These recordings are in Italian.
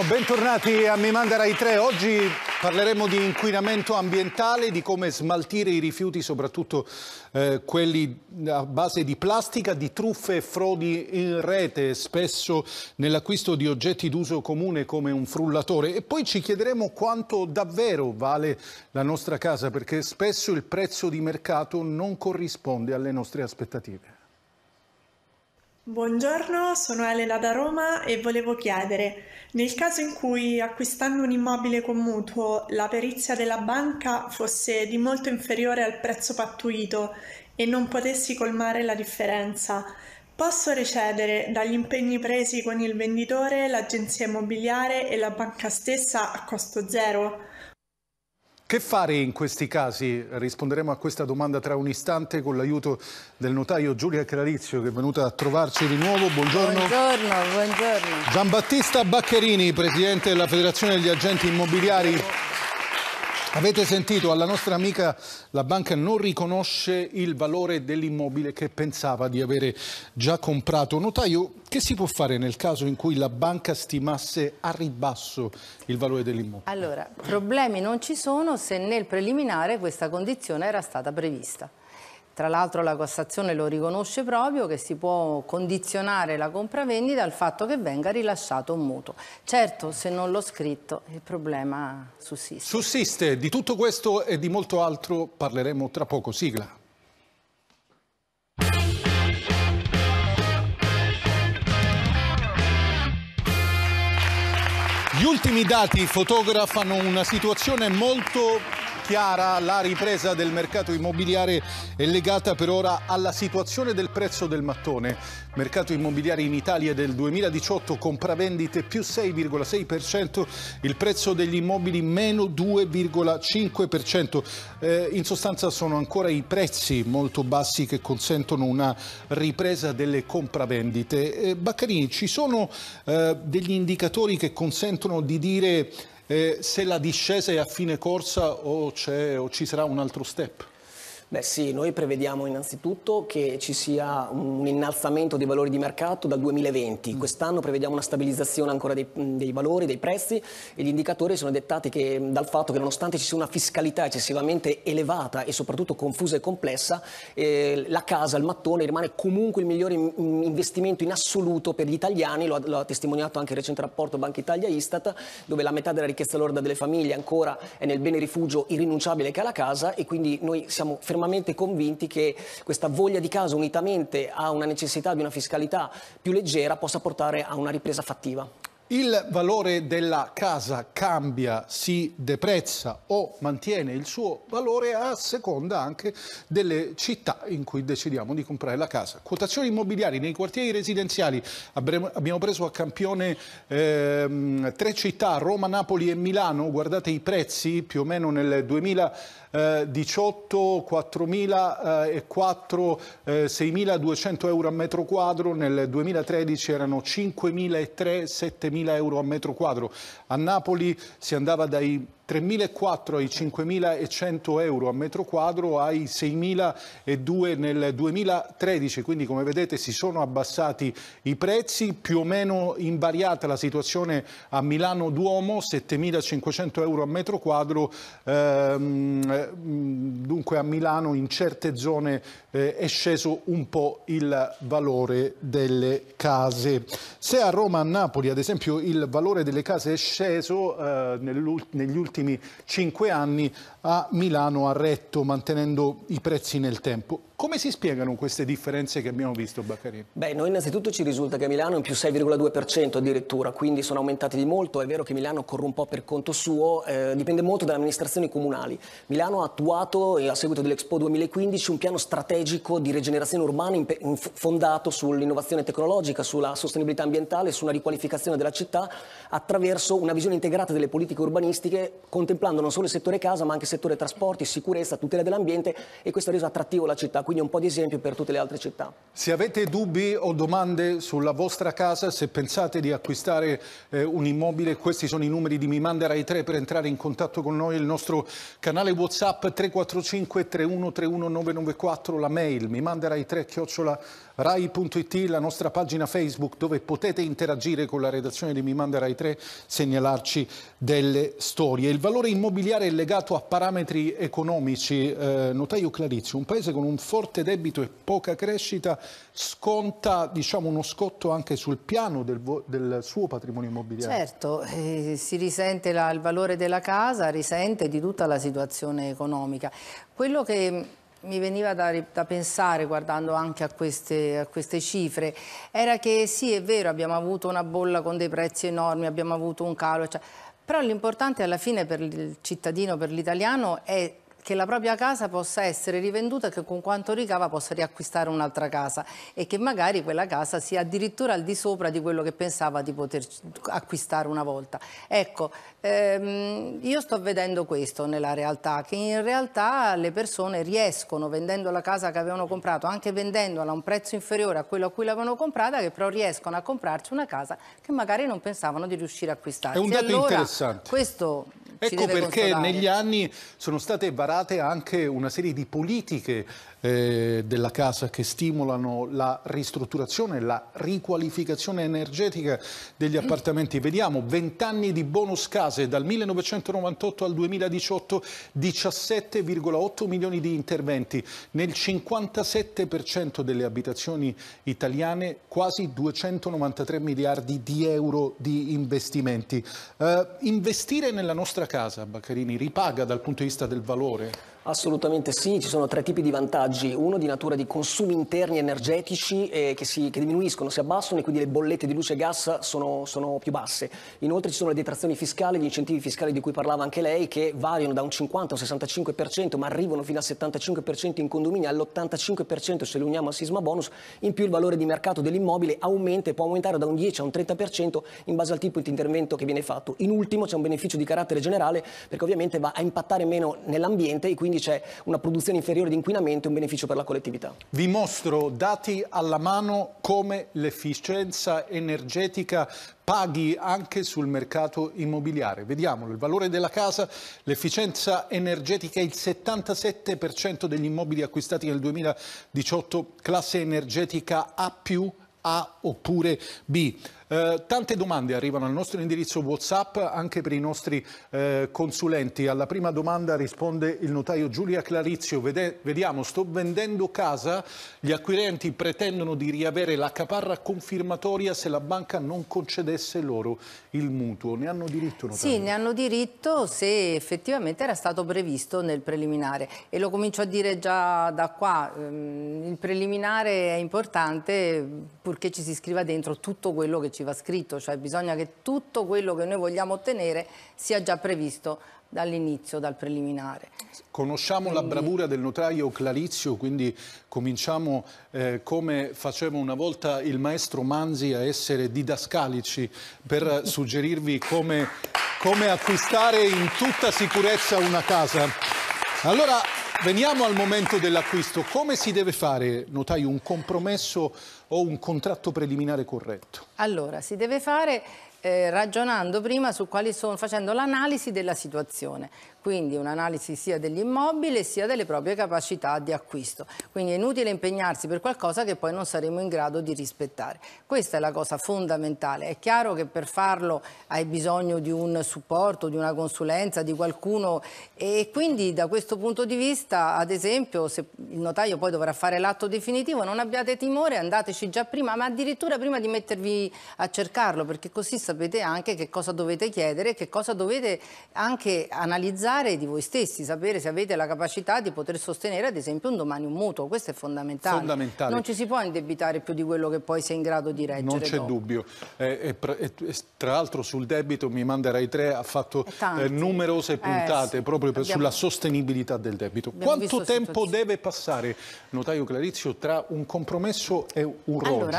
Oh, bentornati a Mi Manda Rai 3. Oggi parleremo di inquinamento ambientale, di come smaltire i rifiuti, soprattutto eh, quelli a base di plastica, di truffe e frodi in rete, spesso nell'acquisto di oggetti d'uso comune come un frullatore. E poi ci chiederemo quanto davvero vale la nostra casa, perché spesso il prezzo di mercato non corrisponde alle nostre aspettative. Buongiorno, sono Elena da Roma e volevo chiedere, nel caso in cui acquistando un immobile con mutuo la perizia della banca fosse di molto inferiore al prezzo pattuito e non potessi colmare la differenza, posso recedere dagli impegni presi con il venditore, l'agenzia immobiliare e la banca stessa a costo zero? Che fare in questi casi? Risponderemo a questa domanda tra un istante con l'aiuto del notaio Giulia Clarizio che è venuta a trovarci di nuovo. Buongiorno. Buongiorno, buongiorno. Giambattista Baccherini, presidente della Federazione degli Agenti Immobiliari. Avete sentito, alla nostra amica la banca non riconosce il valore dell'immobile che pensava di avere già comprato. Notaio, che si può fare nel caso in cui la banca stimasse a ribasso il valore dell'immobile? Allora, problemi non ci sono se nel preliminare questa condizione era stata prevista. Tra l'altro la Cassazione lo riconosce proprio che si può condizionare la compravendita al fatto che venga rilasciato un mutuo. Certo, se non l'ho scritto il problema sussiste. Sussiste, di tutto questo e di molto altro parleremo tra poco. Sigla. Gli ultimi dati fotografano una situazione molto chiara, la ripresa del mercato immobiliare è legata per ora alla situazione del prezzo del mattone. Mercato immobiliare in Italia del 2018, compravendite più 6,6%, il prezzo degli immobili meno 2,5%. Eh, in sostanza sono ancora i prezzi molto bassi che consentono una ripresa delle compravendite. Eh, Baccarini, ci sono eh, degli indicatori che consentono di dire eh, se la discesa è a fine corsa o, o ci sarà un altro step? Beh sì, noi prevediamo innanzitutto che ci sia un innalzamento dei valori di mercato dal 2020. Mm. Quest'anno prevediamo una stabilizzazione ancora dei, mm, dei, valori, dei prezzi e gli indicatori sono dettati che, mm, dal fatto che nonostante ci sia una fiscalità eccessivamente elevata e soprattutto confusa e complessa, eh, la casa, il mattone rimane comunque il migliore investimento in assoluto per gli italiani, lo ha, lo ha testimoniato anche il recente rapporto Banca Italia-Istat, dove la metà della ricchezza lorda delle famiglie ancora è nel bene rifugio irrinunciabile che ha la casa e quindi noi siamo fermati fermamente convinti che questa voglia di casa unitamente a una necessità di una fiscalità più leggera possa portare a una ripresa fattiva il valore della casa cambia, si deprezza o mantiene il suo valore a seconda anche delle città in cui decidiamo di comprare la casa. Quotazioni immobiliari nei quartieri residenziali, abbiamo preso a campione ehm, tre città, Roma, Napoli e Milano, guardate i prezzi più o meno nel 2000 18, 4.004, 6.200 euro a metro quadro, nel 2013 erano 5.300, 7.000 3.000 euro a metro quadro. A Napoli si andava dai 3.400 ai 5.100 euro a metro quadro ai 6.002 nel 2013, quindi come vedete si sono abbassati i prezzi, più o meno invariata la situazione a Milano Duomo, 7.500 euro a metro quadro, ehm, dunque a Milano in certe zone eh, è sceso un po' il valore delle case. Se a Roma, a Napoli ad esempio il valore delle case è sceso eh, negli ultimi ultimi cinque anni a Milano ha retto mantenendo i prezzi nel tempo. Come si spiegano queste differenze che abbiamo visto, Baccarini? Beh, noi innanzitutto ci risulta che Milano è un più 6,2% addirittura, quindi sono aumentati di molto. È vero che Milano corre un po' per conto suo, eh, dipende molto dalle amministrazioni comunali. Milano ha attuato, eh, a seguito dell'Expo 2015, un piano strategico di rigenerazione urbana fondato sull'innovazione tecnologica, sulla sostenibilità ambientale, sulla riqualificazione della città, attraverso una visione integrata delle politiche urbanistiche contemplando non solo il settore casa ma anche il settore trasporti, sicurezza, tutela dell'ambiente e questo ha reso attrattivo la città, quindi un po' di esempio per tutte le altre città. Se avete dubbi o domande sulla vostra casa, se pensate di acquistare eh, un immobile, questi sono i numeri di Mi Manderai 3 per entrare in contatto con noi, il nostro canale Whatsapp 345 3131994, la mail mi manderai 3 chiocciola rai.it, la nostra pagina Facebook dove potete interagire con la redazione di Mi Manderai 3, segnalarci delle storie. Il valore immobiliare è legato a parametri economici. Eh, notaio Clarizio, un paese con un forte debito e poca crescita sconta diciamo, uno scotto anche sul piano del, del suo patrimonio immobiliare. Certo, eh, si risente la, il valore della casa, risente di tutta la situazione economica. Quello che mi veniva da, da, pensare guardando anche a queste, a queste, cifre era che sì è vero abbiamo avuto una bolla con dei prezzi enormi abbiamo avuto un calo cioè, però l'importante alla fine per il cittadino, per l'italiano, è che la propria casa possa essere rivenduta e che con quanto ricava possa riacquistare un'altra casa e che magari quella casa sia addirittura al di sopra di quello che pensava di poter acquistare una volta. Ecco, ehm, io sto vedendo questo nella realtà, che in realtà le persone riescono vendendo la casa che avevano comprato, anche vendendola a un prezzo inferiore a quello a cui l'avevano comprata, che però riescono a comprarci una casa che magari non pensavano di riuscire a acquistare. È un dato allora, interessante. Questo ecco perché consolare. negli anni sono state varate state anche una serie di politiche eh, della casa che stimolano la ristrutturazione, la riqualificazione energetica degli appartamenti. Vediamo 20 anni di bonus case dal 1998 al 2018, 17,8 milioni di interventi. Nel 57% delle abitazioni italiane quasi 293 miliardi di euro di investimenti. Eh, investire nella nostra casa, Baccarini, ripaga dal punto di vista del valore? Assolutamente sì, ci sono tre tipi di vantaggi, uno di natura di consumi interni energetici eh, che, si, che, diminuiscono, si abbassano e quindi le bollette di luce e gas sono, sono, più basse. Inoltre ci sono le detrazioni fiscali, gli incentivi fiscali di cui parlava anche lei che variano da un 50 a 65% ma arrivano fino al 75% in condomini, all'85% se li uniamo al sisma bonus, in più il valore di mercato dell'immobile aumenta e può aumentare da un 10 a un 30% in base al tipo di intervento che viene fatto. In ultimo c'è un beneficio di carattere generale perché ovviamente va a impattare meno nell'ambiente e quindi quindi c'è una produzione inferiore di inquinamento e un beneficio per la collettività. Vi mostro dati alla mano come l'efficienza energetica paghi anche sul mercato immobiliare. Vediamolo, il valore della casa, l'efficienza energetica, il 77% degli immobili acquistati nel 2018, classe energetica A+, A oppure B. Eh, tante domande arrivano al nostro indirizzo WhatsApp anche per i nostri eh, consulenti. Alla prima domanda risponde il notaio Giulia Clarizio. Vede vediamo, sto vendendo casa, gli acquirenti pretendono di riavere la caparra confermatoria se la banca non concedesse loro il mutuo. Ne hanno diritto? Notaio? Sì, ne hanno diritto se effettivamente era stato previsto nel preliminare. E lo comincio a dire già da qua, ehm, il preliminare è importante purché ci si scriva dentro tutto quello che ci ci va scritto, cioè bisogna che tutto quello che noi vogliamo ottenere sia già previsto dall'inizio, dal preliminare. Conosciamo quindi... la bravura del notaio Clarizio, quindi cominciamo eh, come faceva una volta il maestro Manzi a essere didascalici per suggerirvi come, come acquistare in tutta sicurezza una casa. Allora Veniamo al momento dell'acquisto. Come si deve fare, notai, un compromesso o un contratto preliminare corretto? Allora, si deve fare eh, ragionando prima su quali sono, facendo l'analisi della situazione, quindi un'analisi sia dell'immobile sia delle proprie capacità di acquisto. Quindi è inutile impegnarsi per qualcosa che poi non saremo in grado di rispettare. Questa è la cosa fondamentale. È chiaro che per farlo hai bisogno di un supporto, di una consulenza, di qualcuno e quindi da questo punto di vista, ad esempio, se il notaio poi dovrà fare l'atto definitivo, non abbiate timore, andateci già prima, ma addirittura prima di mettervi a cercarlo, perché così sapete anche che cosa dovete chiedere, e che cosa dovete anche analizzare di voi stessi, sapere se avete la capacità di poter sostenere ad esempio un domani un mutuo, questo è fondamentale. fondamentale. Non ci si può indebitare più di quello che poi sei in grado di reggere. Non c'è dubbio, eh, eh, tra l'altro sul debito Mi Manderai 3 ha fatto eh, numerose eh, puntate sì. proprio per, abbiamo... sulla sostenibilità del debito. Abbiamo Quanto tempo deve passare, notaio Clarizio, tra un compromesso e un rogito? Allora,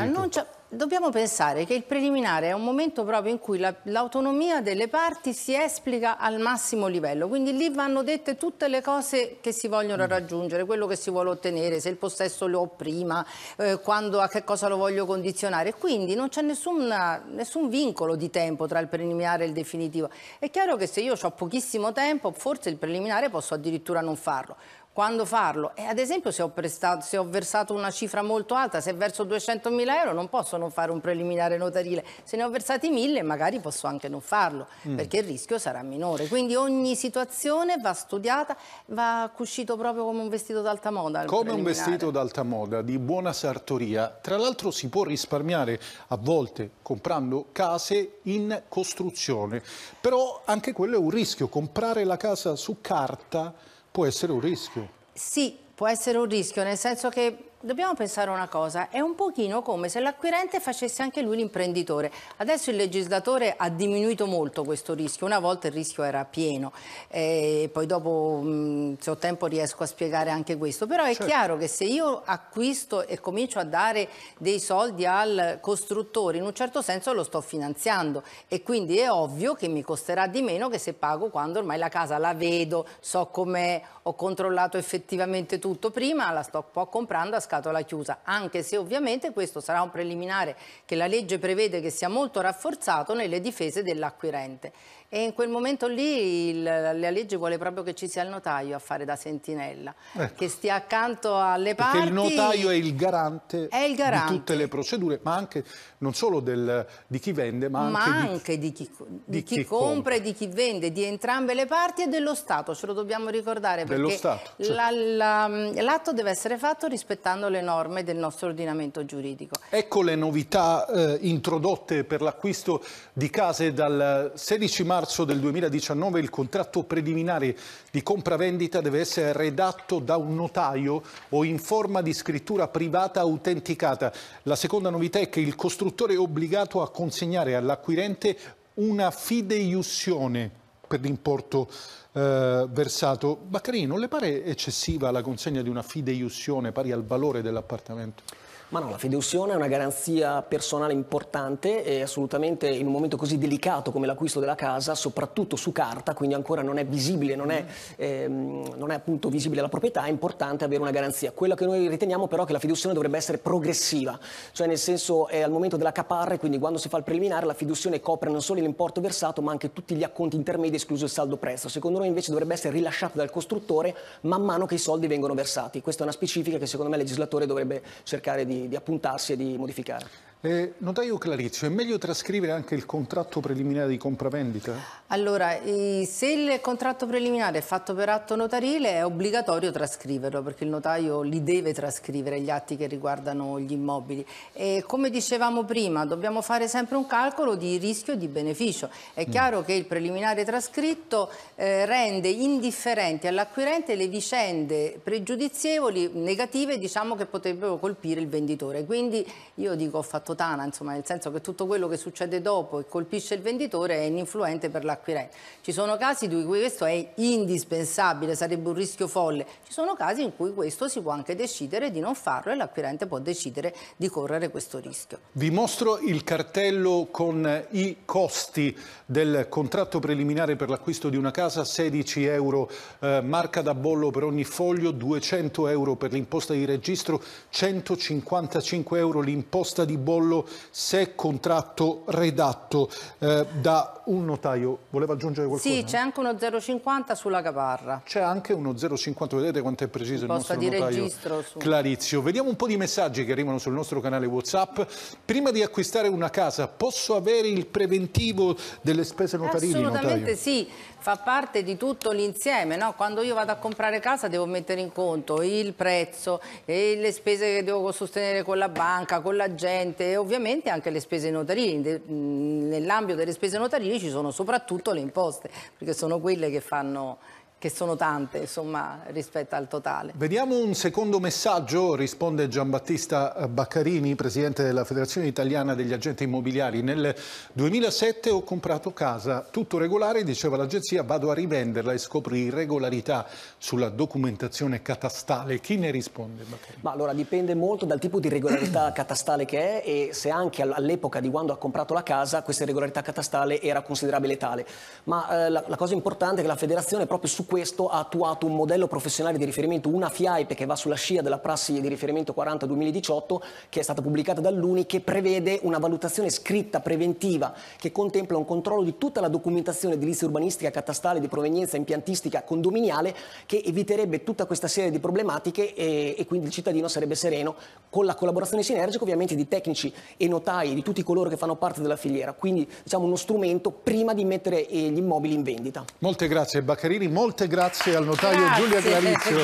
Dobbiamo pensare che il preliminare è un momento proprio in cui l'autonomia la, delle parti si esplica al massimo livello, quindi lì vanno dette tutte le cose che si vogliono mm. raggiungere, quello che si vuole ottenere, se il possesso lo ho prima, eh, quando, a che cosa lo voglio condizionare, quindi non c'è nessun vincolo di tempo tra il preliminare e il definitivo. È chiaro che se io ho pochissimo tempo, forse il preliminare posso addirittura non farlo, quando farlo. E ad esempio se ho, prestato, se ho, versato una cifra molto alta, se verso 200.000 euro non posso non fare un preliminare notarile, se ne ho versati 1.000 magari posso anche non farlo, mm. perché il rischio sarà minore. Quindi ogni situazione va studiata, va cucito proprio come un vestito d'alta moda. Come un vestito d'alta moda, di buona sartoria. Tra l'altro si può risparmiare a volte comprando case in costruzione, però anche quello è un rischio, comprare la casa su carta Può essere un rischio. Sì, può essere un rischio, nel senso che Dobbiamo pensare una cosa, è un pochino come se l'acquirente facesse anche lui l'imprenditore. Adesso il legislatore ha diminuito molto questo rischio, una volta il rischio era pieno, e eh, poi dopo mm, se ho tempo riesco a spiegare anche questo, però è certo. chiaro che se io acquisto e comincio a dare dei soldi al costruttore, in un certo senso lo sto finanziando e quindi è ovvio che mi costerà di meno che se pago quando ormai la casa la vedo, so com'è, ho controllato effettivamente tutto prima, la sto un po' comprando a scatola chiusa, anche se ovviamente questo sarà un preliminare che la legge prevede che sia molto rafforzato nelle difese dell'acquirente. E in quel momento lì il, la legge vuole proprio che ci sia il notaio a fare da sentinella, ecco. che stia accanto alle parti. Perché il notaio è il, garante è il garante di tutte le procedure, ma anche non solo del, di chi vende, ma, ma anche, anche, di, chi, di chi, chi compra e di chi vende, di entrambe le parti e dello Stato, ce lo dobbiamo ricordare perché l'atto certo. la, la, deve essere fatto rispettando rispettando le norme del nostro ordinamento giuridico. Ecco le novità eh, introdotte per l'acquisto di case dal 16 marzo del 2019 il contratto preliminare di compravendita deve essere redatto da un notaio o in forma di scrittura privata autenticata. La seconda novità è che il costruttore è obbligato a consegnare all'acquirente una fideiussione per l'importo eh, versato. Baccarino, le pare eccessiva la consegna di una fideiussione pari al valore dell'appartamento? Ma no, la fideussione è una garanzia personale importante e assolutamente in un momento così delicato come l'acquisto della casa, soprattutto su carta, quindi ancora non è visibile, non è, mm-hmm. ehm, non è appunto visibile la proprietà, è importante avere una garanzia. Quello che noi riteniamo però è che la fideussione dovrebbe essere progressiva, cioè nel senso è al momento della caparra, quindi quando si fa il preliminare la fideussione copre non solo l'importo versato ma anche tutti gli acconti intermedi escluso il saldo prezzo. Secondo noi invece dovrebbe essere rilasciata dal costruttore man mano che i soldi vengono versati. Questa è una specifica che secondo me il legislatore dovrebbe cercare di di, appuntarsi e di modificare. Eh, notaio Clarizio, è meglio trascrivere anche il contratto preliminare di compravendita? Allora, se il contratto preliminare è fatto per atto notarile è obbligatorio trascriverlo perché il notaio li deve trascrivere gli atti che riguardano gli immobili. E come dicevamo prima, dobbiamo fare sempre un calcolo di rischio e di beneficio. È mm. chiaro mm. che il preliminare trascritto eh, rende indifferenti all'acquirente le vicende pregiudizievoli, negative, diciamo che potrebbero colpire il venditore. Quindi io dico ho fatto totana, insomma, nel senso che tutto quello che succede dopo e colpisce il venditore è ininfluente per l'acquirente. Ci sono casi in cui questo è indispensabile, sarebbe un rischio folle. Ci sono casi in cui questo si può anche decidere di non farlo e l'acquirente può decidere di correre questo rischio. Vi mostro il cartello con i costi del contratto preliminare per l'acquisto di una casa, 16 euro eh, marca da bollo per ogni foglio, 200 euro per l'imposta di registro, 155 euro l'imposta di bollo controllo se contratto redatto eh, da un notaio. Voleva aggiungere qualcosa? Sì, c'è anche uno 0,50 sulla caparra. C'è anche uno 0,50, vedete quanto è preciso il nostro di notaio su... Clarizio. Vediamo un po' di messaggi che arrivano sul nostro canale Whatsapp. Prima di acquistare una casa, posso avere il preventivo delle spese notarili? Assolutamente notaio? sì, fa parte di tutto l'insieme. No? Quando io vado a comprare casa devo mettere in conto il prezzo, e le spese che devo sostenere con la banca, con l'agente, ovviamente anche le spese notarili. Nell'ambito delle spese notarili ci sono soprattutto le imposte, perché sono quelle che fanno che sono tante insomma, rispetto al totale. Vediamo un secondo messaggio, risponde Giambattista eh, Baccarini, presidente della Federazione Italiana degli Agenti Immobiliari. Nel 2007 ho comprato casa, tutto regolare, diceva l'agenzia, vado a rivenderla e scopro irregolarità sulla documentazione catastale. Chi ne risponde? Baccarini? Ma allora dipende molto dal tipo di irregolarità catastale che è e se anche all'epoca di quando ha comprato la casa questa irregolarità catastale era considerabile tale. Ma eh, la, la cosa importante è che la federazione proprio su questo ha attuato un modello professionale di riferimento, una FIAIP che va sulla scia della prassi di riferimento 40-2018 che è stata pubblicata dall'UNI che prevede una valutazione scritta preventiva che contempla un controllo di tutta la documentazione edilizia urbanistica, catastale, di provenienza, impiantistica, condominiale che eviterebbe tutta questa serie di problematiche e, e quindi il cittadino sarebbe sereno con la collaborazione sinergica ovviamente di tecnici e notai di tutti coloro che fanno parte della filiera, quindi diciamo uno strumento prima di mettere eh, gli immobili in vendita. Molte grazie Baccarini, molte notte, grazie al notaio grazie, Giulia Clarizio.